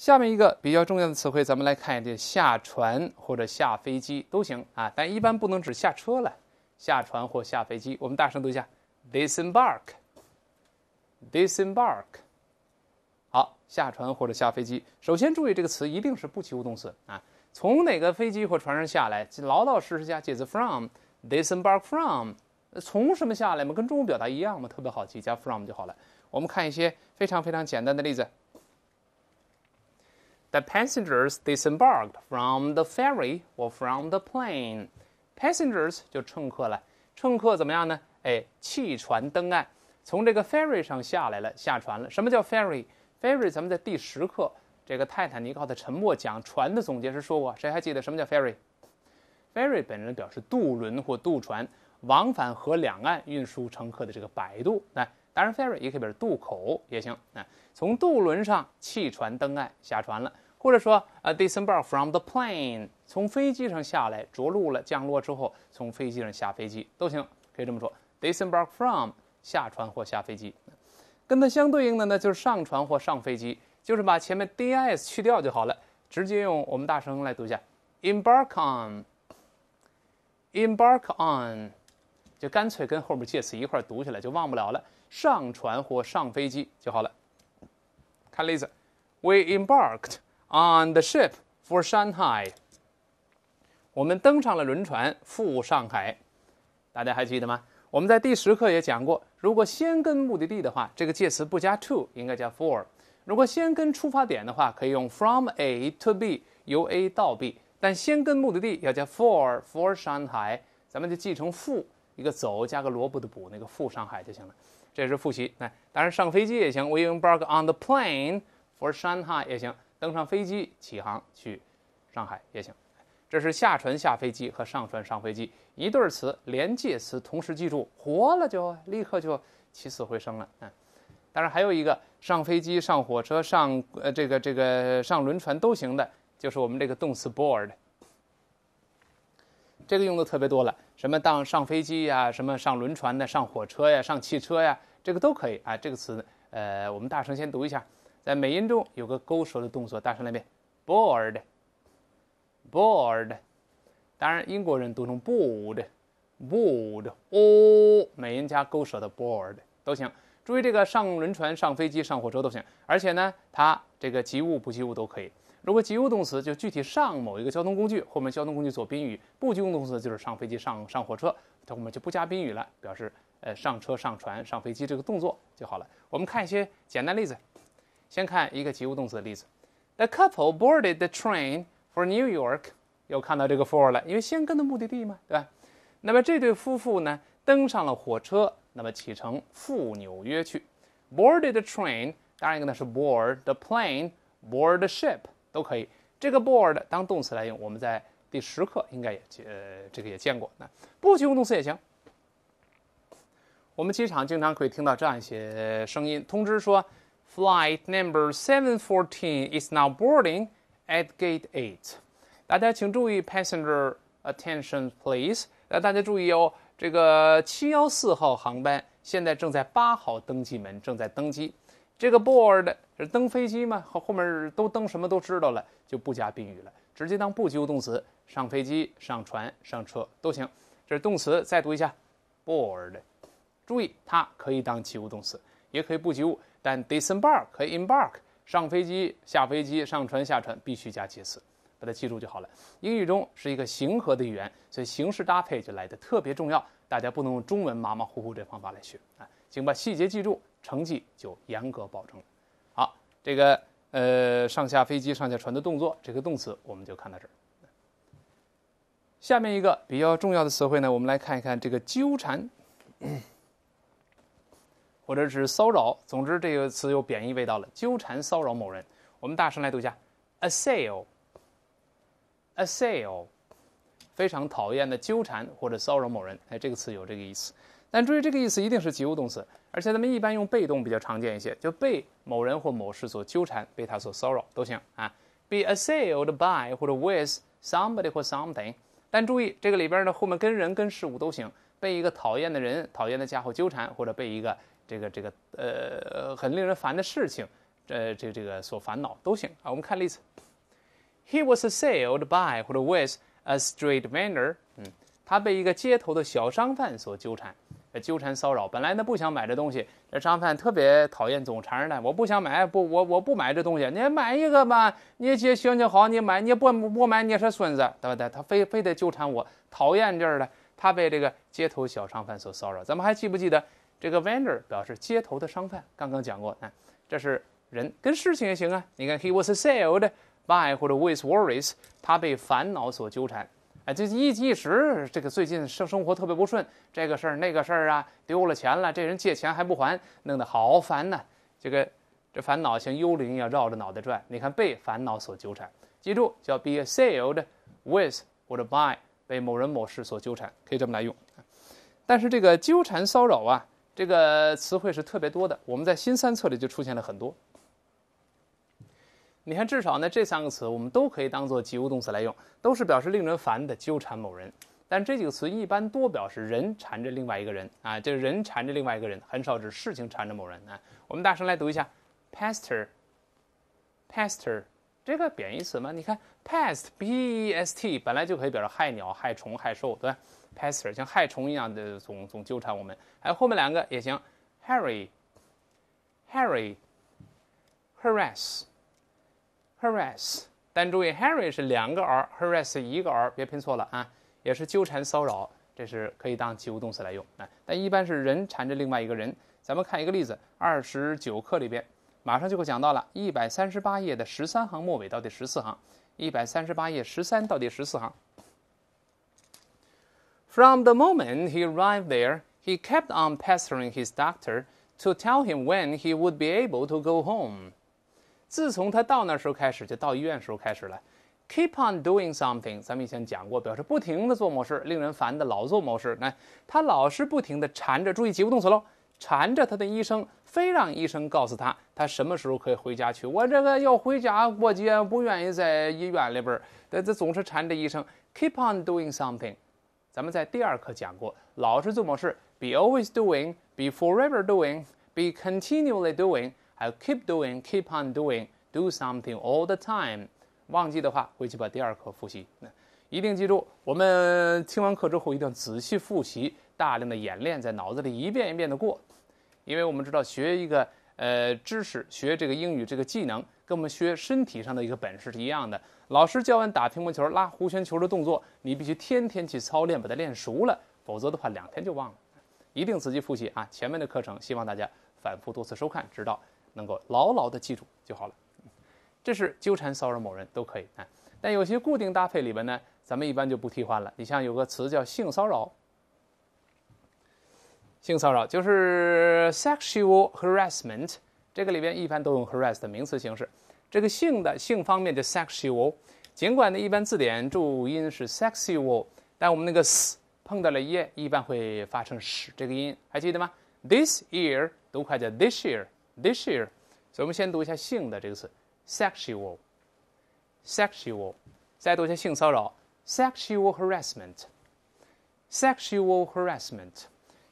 下面一个比较重要的词汇，咱们来看一下下船或者下飞机都行啊，但一般不能只下车了，下船或下飞机。我们大声读一下：disembark，disembark。好，下船或者下飞机。首先注意这个词一定是不及物动词啊。从哪个飞机或船上下来，老老实实加介词 from，disembark from，从什么下来嘛？跟中文表达一样嘛，特别好记，加 from 就好了。我们看一些非常非常简单的例子。The passengers disembarked from the ferry or from the plane. Passengers 就乘客了，乘客怎么样呢？哎，弃船登岸，从这个 ferry 上下来了，下船了。什么叫 ferry？ferry 咱们在第十课这个泰坦尼克号的沉没讲船的总结时说过，谁还记得？什么叫 ferry？ferry 本人表示渡轮或渡船，往返河两岸运输乘客的这个摆渡。来，当然 ferry 也可以表示渡口也行。那从渡轮上弃船登岸下船了。或者说，呃 d e c e m bar from the plane，从飞机上下来，着陆了，降落之后，从飞机上下飞机都行，可以这么说 d e c e m bar from 下船或下飞机。跟它相对应的呢，就是上船或上飞机，就是把前面 d i s 去掉就好了，直接用我们大声来读一下，embark on，embark on，就干脆跟后面介词一块读起来，就忘不了了，上船或上飞机就好了。看例子，we embarked。On the ship for Shanghai，我们登上了轮船赴上海，大家还记得吗？我们在第十课也讲过，如果先跟目的地的话，这个介词不加 to，应该加 for；如果先跟出发点的话，可以用 from A to B，由 A 到 B。但先跟目的地要加 for，for Shanghai，咱们就记成赴一个走加个萝卜的卜，那个赴上海就行了。这是复习。那当然上飞机也行，We embark on the plane for Shanghai 也行。登上飞机起航去上海也行，这是下船下飞机和上船上飞机一对儿词，连介词同时记住，活了就立刻就起死回生了，嗯。当然还有一个上飞机、上火车、上呃这个这个上轮船都行的，就是我们这个动词 board，这个用的特别多了，什么当上飞机呀，什么上轮船的、上火车呀、上汽车呀，这个都可以啊。这个词呃，我们大声先读一下。在美音中有个勾舌的动作，大声来遍，board。board，当然英国人读成 board，board。哦，美音加勾舌的 board 都行。注意这个上轮船、上飞机、上火车都行。而且呢，它这个及物不及物都可以。如果及物动词，就具体上某一个交通工具，后面交通工具做宾语；不及物动词就是上飞机、上上火车，后面就不加宾语了，表示呃上车、上船、上飞机这个动作就好了。我们看一些简单例子。先看一个及物动词的例子：The couple boarded the train for New York。又看到这个 for 了，因为先跟的目的地嘛，对吧？那么这对夫妇呢，登上了火车，那么启程赴纽约去。Boarded the train，当然一个呢是 board the plane，board ship 都可以。这个 board 当动词来用，我们在第十课应该也呃这个也见过。那不及物动词也行。我们机场经常可以听到这样一些声音，通知说。Flight number seven fourteen is now boarding at gate 8. i g h t 大家请注意，passenger attention please。那大家注意哦，这个七幺四号航班现在正在八号登机门正在登机。这个 board 是登飞机嘛？和后面都登什么都知道了，就不加宾语了，直接当不及物动词，上飞机、上船、上车都行。这是动词，再读一下，board。注意，它可以当及物动词，也可以不及物。但 disembark 可以 embark 上飞机、下飞机、上船、下船必须加介词，把它记住就好了。英语中是一个形合的语言，所以形式搭配就来的特别重要。大家不能用中文马马虎虎这方法来学啊，请把细节记住，成绩就严格保证了。好，这个呃上下飞机、上下船的动作，这个动词我们就看到这儿。下面一个比较重要的词汇呢，我们来看一看这个纠缠。或者是骚扰，总之这个词有贬义味道了，纠缠、骚扰某人。我们大声来读一下：assail，assail，非常讨厌的纠缠或者骚扰某人。哎，这个词有这个意思，但注意这个意思一定是及物动词，而且咱们一般用被动比较常见一些，就被某人或某事所纠缠，被他所骚扰都行啊。Be assailed by 或者 with somebody 或 something，但注意这个里边的后面跟人跟事物都行，被一个讨厌的人、讨厌的家伙纠缠，或者被一个。这个这个呃很令人烦的事情，这这这个所烦恼都行啊。我们看例子，He was assailed by 或者 with a street vendor。嗯，他被一个街头的小商贩所纠缠，呃纠缠骚扰。本来呢不想买这东西，这商贩特别讨厌，总缠着他，我不想买，不我我不买这东西，你买一个吧。你行行好，你买，你不不买你也是孙子，对不对？他非非得纠缠我，讨厌劲儿的。他被这个街头小商贩所骚扰。咱们还记不记得？这个 vendor 表示街头的商贩，刚刚讲过啊，这是人跟事情也行啊。你看，he was assailed by 或者 with worries，他被烦恼所纠缠，哎，这一一时这个最近生生活特别不顺，这个事儿那个事儿啊，丢了钱了，这人借钱还不还，弄得好烦呐。这个这烦恼像幽灵一样绕着脑袋转。你看被烦恼所纠缠，记住叫 be assailed with 或者 by 被某人某事所纠缠，可以这么来用。但是这个纠缠骚扰啊。这个词汇是特别多的，我们在新三册里就出现了很多。你看，至少呢这三个词我们都可以当做及物动词来用，都是表示令人烦的纠缠某人。但这几个词一般多表示人缠着另外一个人啊，就是人缠着另外一个人，很少指事情缠着某人啊。我们大声来读一下，pestor，pestor，这个贬义词嘛，你看 p e s t b e s t 本来就可以表示害鸟、害虫、害兽，对吧？p a s t e r 像害虫一样的总总纠缠我们，还有后面两个也行，harry，harry，harass，harass。但注意，harry 是两个 r，harass 一个 r，别拼错了啊。也是纠缠骚扰，这是可以当及物动词来用啊。但一般是人缠着另外一个人。咱们看一个例子，二十九课里边马上就会讲到了，一百三十八页的十三行末尾到第十四行，一百三十八页十三到第十四行。From the moment he arrived there, he kept on pestering his doctor to tell him when he would be able to go home. 自从他到那时候开始，就到医院时候开始了。Keep on doing something，咱们以前讲过，表示不停的做某事，令人烦的，老做某事。那他老是不停的缠着，注意及物动词喽，缠着他的医生，非让医生告诉他他什么时候可以回家去。我这个要回家过节，不愿意在医院里边儿，他这总是缠着医生。Keep on doing something. 咱们在第二课讲过，老是做某事，be always doing，be forever doing，be continually doing，还有 keep doing，keep on doing，do something all the time。忘记的话，回去把第二课复习。一定记住，我们听完课之后，一定仔细复习，大量的演练，在脑子里一遍一遍的过。因为我们知道，学一个呃知识，学这个英语这个技能。跟我们学身体上的一个本事是一样的。老师教完打乒乓球、拉弧圈球的动作，你必须天天去操练，把它练熟了。否则的话，两天就忘了。一定仔细复习啊，前面的课程，希望大家反复多次收看，直到能够牢牢的记住就好了。这是纠缠骚扰某人都可以啊，但有些固定搭配里边呢，咱们一般就不替换了。你像有个词叫性骚扰，性骚扰就是 sexual harassment。这个里边一般都用 harass 的名词形式。这个性的性方面叫 sexual，尽管呢一般字典注音是 sexual，但我们那个 s 碰到了 e，一般会发成 sh 这个音，还记得吗？This year 读快叫 this year，this year。所以我们先读一下性的这个词，sexual，sexual。再读一下性骚扰，sexual harassment，sexual harassment。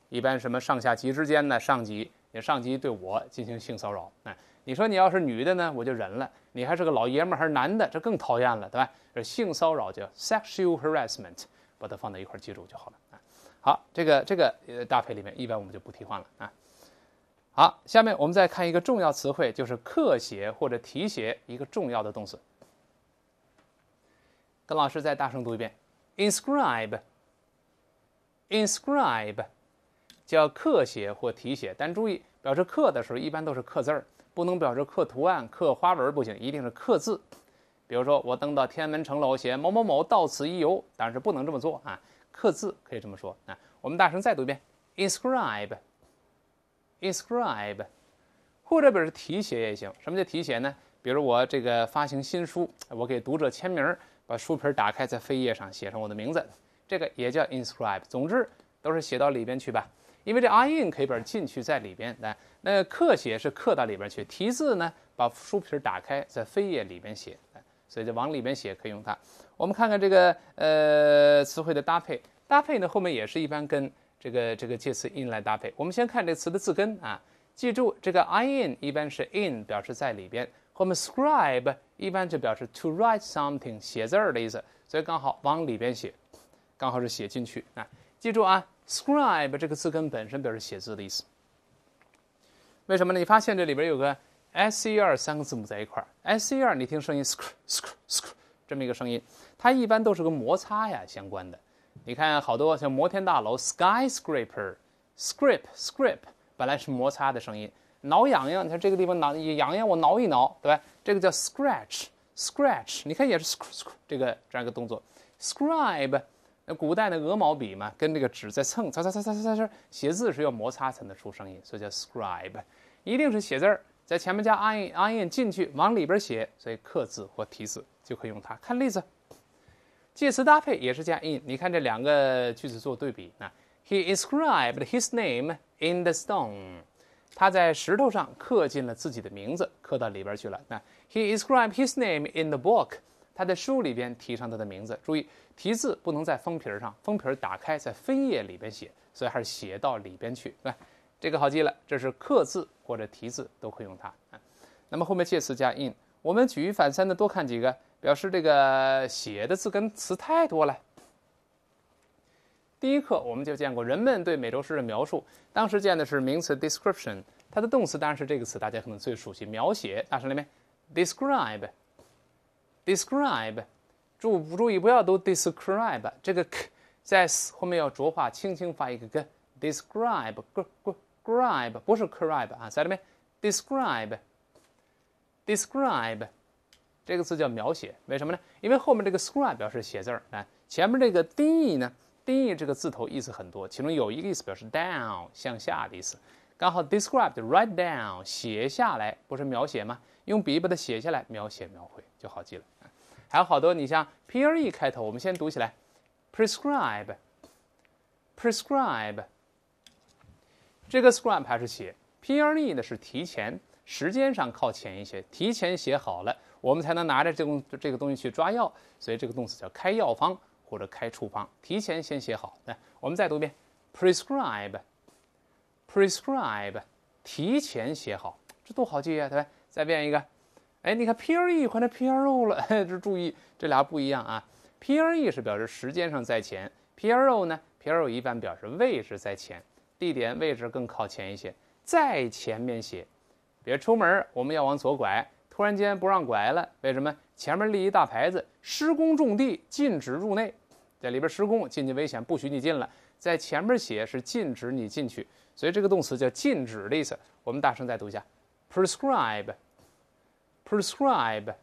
一般什么上下级之间呢？上级。也上级对我进行性骚扰，哎，你说你要是女的呢，我就忍了；你还是个老爷们儿，还是男的，这更讨厌了，对吧？这性骚扰叫 sexual harassment，把它放在一块儿记住就好了啊。好，这个这个呃搭配里面一般我们就不替换了啊。好，下面我们再看一个重要词汇，就是刻写或者提写一个重要的动词。跟老师再大声读一遍：inscribe，inscribe。叫刻写或题写，但注意，表示刻的时候一般都是刻字儿，不能表示刻图案、刻花纹不行，一定是刻字。比如说，我登到天安门城楼写某某某到此一游，当然是不能这么做啊。刻字可以这么说啊。我们大声再读一遍：inscribe，inscribe，或者表示题写也行。什么叫题写呢？比如我这个发行新书，我给读者签名把书皮打开，在扉页上写上我的名字，这个也叫 inscribe。总之，都是写到里边去吧。因为这 in 可以把进去在里边来，那刻写是刻到里边去，题字呢把书皮打开在扉页里边写所以就往里边写可以用它。我们看看这个呃词汇的搭配，搭配呢后面也是一般跟这个这个介词 in 来搭配。我们先看这词的字根啊，记住这个 in 一般是 in 表示在里边，后面 scribe 一般就表示 to write something 写字儿的意思，所以刚好往里边写，刚好是写进去啊。记住啊，scribe 这个字根本身表示写字的意思。为什么呢？你发现这里边有个 s c r 三个字母在一块儿，s c r，你听声音，scr scr scr，这么一个声音，它一般都是跟摩擦呀相关的。你看好多像摩天大楼 s k y s c r a p e r s c r p t s c r p t 本来是摩擦的声音，挠痒痒，你看这个地方挠痒痒，我挠一挠，对吧？这个叫 scratch scratch，你看也是 scr scr 这个这样一个动作，scribe。那古代的鹅毛笔嘛，跟这个纸在蹭，擦擦擦擦擦擦，写字是要摩擦才能出声音，所以叫 scribe，一定是写字儿，在前面加 in，in 进去往里边写，所以刻字或题字就可以用它。看例子，介词搭配也是加 in。你看这两个句子做对比：那 He inscribed his name in the stone，他在石头上刻进了自己的名字，刻到里边去了。那 He inscribed his name in the book。他在书里边提上他的名字，注意题字不能在封皮上，封皮打开在扉页里边写，所以还是写到里边去。来，这个好记了，这是刻字或者题字都可以用它。那么后面介词加 in，我们举一反三的多看几个，表示这个写的字跟词太多了。第一课我们就见过人们对美洲狮的描述，当时见的是名词 description，它的动词当然是这个词，大家可能最熟悉，描写大声念，describe。Describe，注不注意？不要读 describe，这个 k 在后面要浊化，轻轻发一个 g。Describe，不不 g c r i b e 不是 cribe 啊，在这边 d e s c r i b e d e s c r i b e 这个词叫描写，为什么呢？因为后面这个 scrib e 表示写字儿，来，前面这个 d 呢 d 这个字头意思很多，其中有一个意思表示 down，向下的意思。刚好 describe，write down，写下来，不是描写吗？用笔把它写下来，描写描绘就好记了。还有好多，你像 P R E 开头，我们先读起来。Prescribe，prescribe，这个 scribe 还是写 P R E 呢？是提前时间上靠前一些，提前写好了，我们才能拿着这种这个东西去抓药，所以这个动词叫开药方或者开处方，提前先写好。来，我们再读一遍：prescribe，prescribe，提前写好，这多好记呀，对吧？再变一个。哎，你看，p r e 换成 p r o 了，这注意这俩不一样啊。p r e 是表示时间上在前，p r o 呢，p r o 一般表示位置在前，地点位置更靠前一些，在前面写。别出门，我们要往左拐，突然间不让拐了，为什么？前面立一大牌子，施工种地，禁止入内，在里边施工，进去危险，不许你进了。在前面写是禁止你进去，所以这个动词叫禁止的意思。我们大声再读一下，prescribe。Prescribe，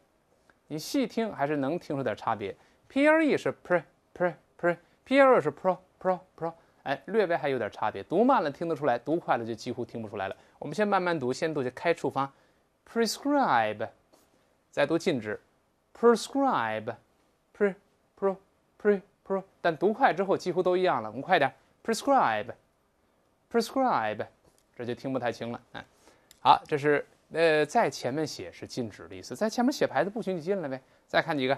你细听还是能听出点差别。Ple 是 pre pre pre，ple 是 pro pro pro，哎，略微还有点差别。读慢了听得出来，读快了就几乎听不出来了。我们先慢慢读，先读就开处方，prescribe，再读禁止，prescribe，pre pro pre pro，但读快之后几乎都一样了。我们快点，prescribe，prescribe，这就听不太清了。嗯，好，这是。呃，在前面写是禁止的意思，在前面写牌子不许你进来呗。再看几个，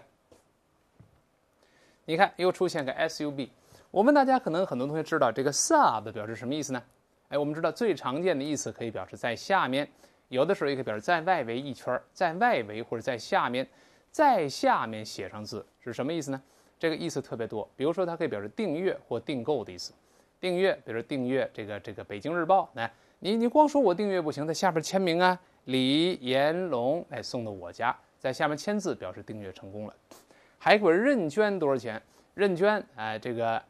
你看又出现个 sub。我问大家，可能很多同学知道这个 sub 表示什么意思呢？哎，我们知道最常见的意思可以表示在下面，有的时候也可以表示在外围一圈，在外围或者在下面，在下面写上字是什么意思呢？这个意思特别多，比如说它可以表示订阅或订购的意思。订阅，比如说订阅这个这个《北京日报》来，你你光说我订阅不行，在下边签名啊。李延龙哎送到我家，在下面签字表示订阅成功了，还我认捐多少钱？认捐哎，这个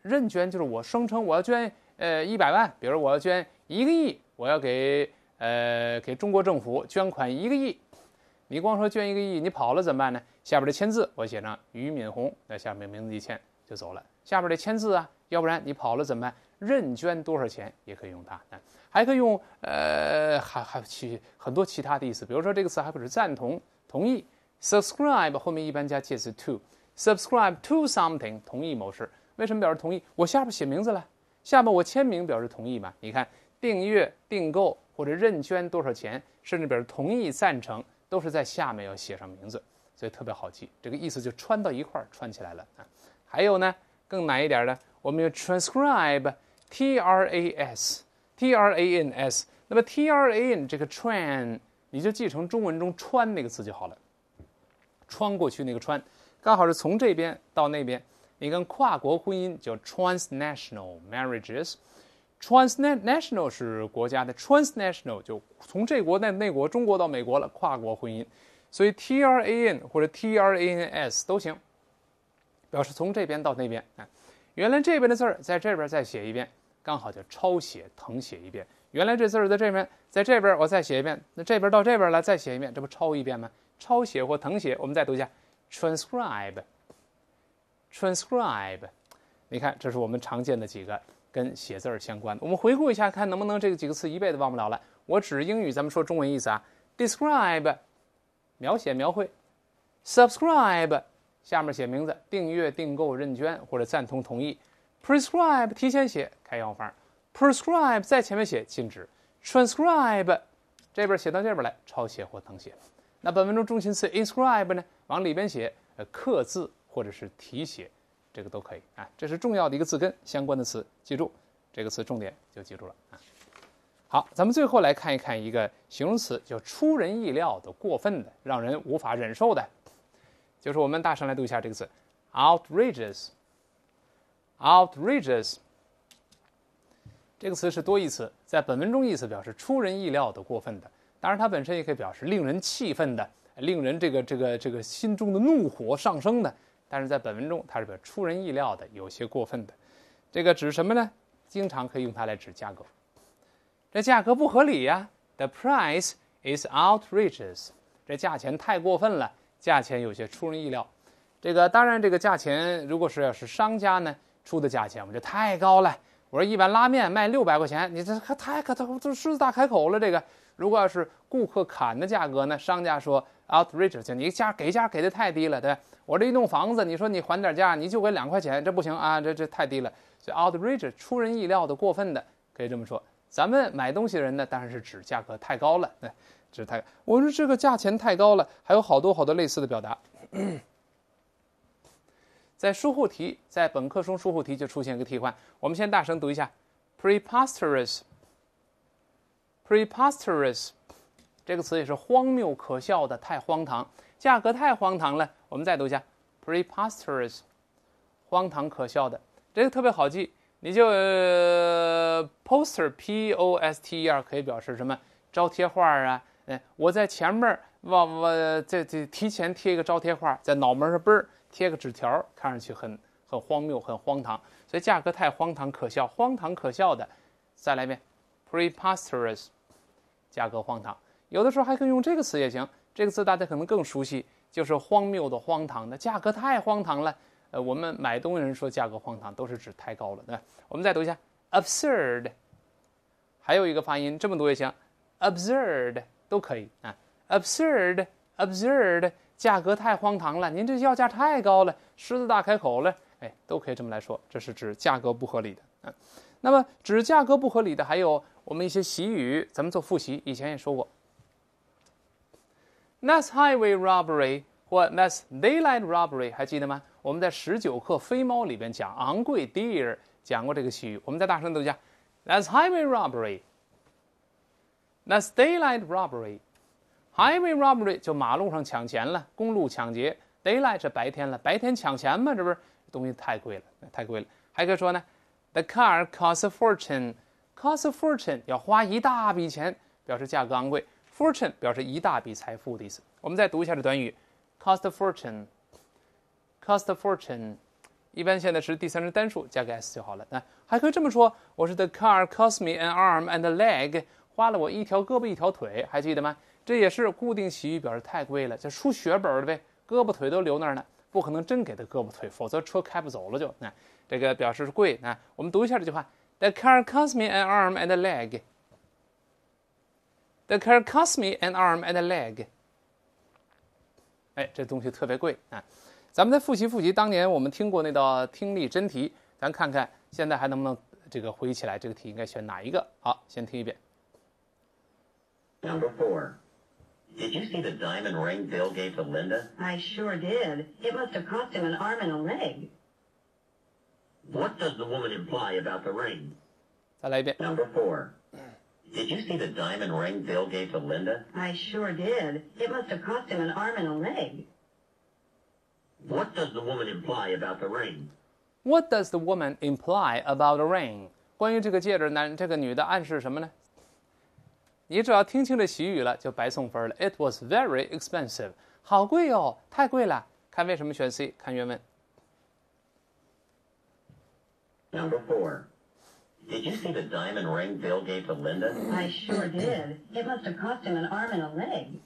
认捐就是我声称我要捐呃一百万，比如我要捐一个亿，我要给呃给中国政府捐款一个亿，你光说捐一个亿，你跑了怎么办呢？下边的签字我写上俞敏洪，在下面名字一签就走了，下边的签字啊，要不然你跑了怎么办？认捐多少钱也可以用它啊。还可以用，呃，还还有其很多其他的意思，比如说这个词还表示赞同、同意。subscribe 后面一般加介词 to，subscribe to something，同意某事。为什么表示同意？我下边写名字了，下边我签名表示同意嘛？你看，订阅、订购或者认捐多少钱，甚至表示同意、赞成，都是在下面要写上名字，所以特别好记。这个意思就穿到一块儿，穿起来了啊。还有呢，更难一点的，我们有 transcribe，T-R-A-S。T R A N S，那么 T R A N 这个 train，你就记成中文中“穿”那个词就好了，穿过去那个“穿”，刚好是从这边到那边。你跟跨国婚姻叫 transnational marriages，transnational 是国家的，transnational 就从这国那那国中国到美国了，跨国婚姻。所以 T R A N 或者 T R A N S 都行，表示从这边到那边。哎，原来这边的字儿在这边再写一遍。刚好就抄写、誊写一遍。原来这字儿在这边，在这边，我再写一遍。那这边到这边来，再写一遍，这不抄一遍吗？抄写或誊写，我们再读一下：transcribe，transcribe。你看，这是我们常见的几个跟写字儿相关的。我们回顾一下，看能不能这个几个词一辈子忘不了了。我指英语，咱们说中文意思啊：describe，描写、描绘；subscribe，下面写名字，订阅、订购、认捐或者赞同、同意。Prescribe 提前写开药方，Prescribe 在前面写禁止。Transcribe 这边写到这边来抄写或誊写。那本文中中心词 inscribe 呢，往里边写，呃，刻字或者是题写，这个都可以啊。这是重要的一个字根相关的词，记住这个词，重点就记住了啊。好，咱们最后来看一看一个形容词，就出人意料的、过分的、让人无法忍受的，就是我们大声来读一下这个词：outrageous。Outrageous 这个词是多义词，在本文中意思表示出人意料的、过分的。当然，它本身也可以表示令人气愤的、令人这个这个这个心中的怒火上升的。但是在本文中，它是表出人意料的、有些过分的。这个指什么呢？经常可以用它来指价格。这价格不合理呀！The price is outrageous。这价钱太过分了，价钱有些出人意料。这个当然，这个价钱如果是要是商家呢？出的价钱我这太高了！我说一碗拉面卖六百块钱，你这太可，这狮子大开口了。这个如果要是顾客砍的价格呢？商家说 outrageous，你价给价给的太低了，对我这一栋房子，你说你还点价，你就给两块钱，这不行啊，这这太低了。所以 outrageous 出人意料的、过分的，可以这么说。咱们买东西的人呢，当然是指价格太高了，对，指太。我说这个价钱太高了，还有好多好多类似的表达。在书后题，在本科生书后题就出现一个替换。我们先大声读一下，“preposterous”。“preposterous” 这个词也是荒谬可笑的，太荒唐，价格太荒唐了。我们再读一下，“preposterous”，荒唐可笑的，这个特别好记。你就 “poster”，“p-o-s-t-e-r”，可以表示什么？招贴画啊，嗯，我在前面往往这这提前贴一个招贴画，在脑门上奔儿。贴个纸条，看上去很很荒谬，很荒唐，所以价格太荒唐可笑，荒唐可笑的，再来一遍，preposterous，价格荒唐，有的时候还可以用这个词也行，这个词大家可能更熟悉，就是荒谬的、荒唐的价格太荒唐了。呃，我们买东西人说价格荒唐，都是指太高了，对吧？我们再读一下，absurd，还有一个发音，这么读也行，absurd 都可以啊，absurd，absurd。价格太荒唐了，您这要价太高了，狮子大开口了，哎，都可以这么来说，这是指价格不合理的。嗯，那么指价格不合理的还有我们一些习语，咱们做复习，以前也说过。That's highway robbery 或 That's daylight robbery，还记得吗？我们在十九课《飞猫》里边讲昂贵 dear，讲过这个习语。我们再大声读一下：That's highway robbery，t a t s daylight robbery。Highway robbery 就马路上抢钱了，公路抢劫。Daylight 是白天了，白天抢钱嘛？这不是东西太贵了，太贵了。还可以说呢，The car cost a fortune，cost a fortune 要花一大笔钱，表示价格昂贵。Fortune 表示一大笔财富的意思。我们再读一下这短语，cost a fortune，cost a fortune，一般现在是第三人单数，加个 s 就好了。那还可以这么说，我是 The car cost me an arm and a leg，花了我一条胳膊一条腿，还记得吗？这也是固定洗语，表示太贵了，这出血本了呗，胳膊腿都留那儿呢，不可能真给他胳膊腿，否则车开不走了就。那这个表示是贵啊。我们读一下这句话：The car cost me an arm and a leg. The car cost me an arm and a leg. 哎，这东西特别贵啊。咱们再复习复习，当年我们听过那道听力真题，咱看看现在还能不能这个回忆起来，这个题应该选哪一个？好，先听一遍。Number four. Did you see the diamond ring Bill gave to Linda? I sure did. It must have cost him an arm and a leg. What does the woman imply about the ring? Number four. Did you see the diamond ring Bill gave to Linda? I sure did. It must have cost him an arm and a leg. What does the woman imply about the ring? What does the woman imply about the ring? 关于这个戒指，男这个女的暗示什么呢？it was very expensive，好贵哦，太贵了。看为什么选 C，看原文。Number four. Did you see the diamond ring Bill gave to Linda? I sure did. It must have cost him an arm and a leg.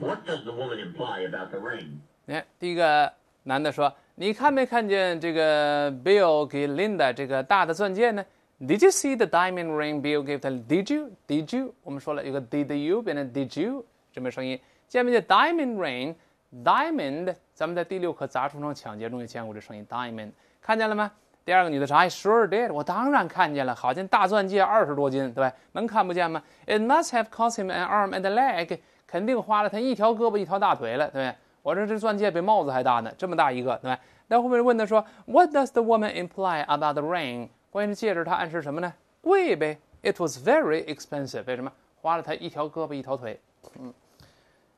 What does the woman imply about the ring? 哎，第一个男的说：“你看没看见这个 Bill 给 Linda 这个大的钻戒呢？” Did you see the diamond ring Bill gave? Did you? Did you? 我们说了有个 Did you 变成 Did you，这么声音。下面的 diamond ring，diamond，咱们在第六课砸虫窗抢劫中也见过这声音。diamond，看见了吗？第二个女的说 I s u r e did，我当然看见了。好，像大钻戒二十多斤，对吧？能看不见吗？It must have cost him an arm and a leg，肯定花了他一条胳膊一条大腿了，对我说这钻戒比帽子还大呢，这么大一个，对吧？那后面问他说，What does the woman imply about the ring？关键是戒指，它暗示什么呢？贵呗。It was very expensive。为什么？花了他一条胳膊一条腿。嗯，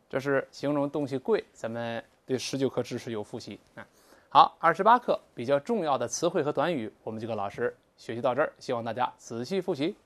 这是形容东西贵。咱们对十九课知识有复习啊。好，二十八课比较重要的词汇和短语，我们就跟老师学习到这儿，希望大家仔细复习。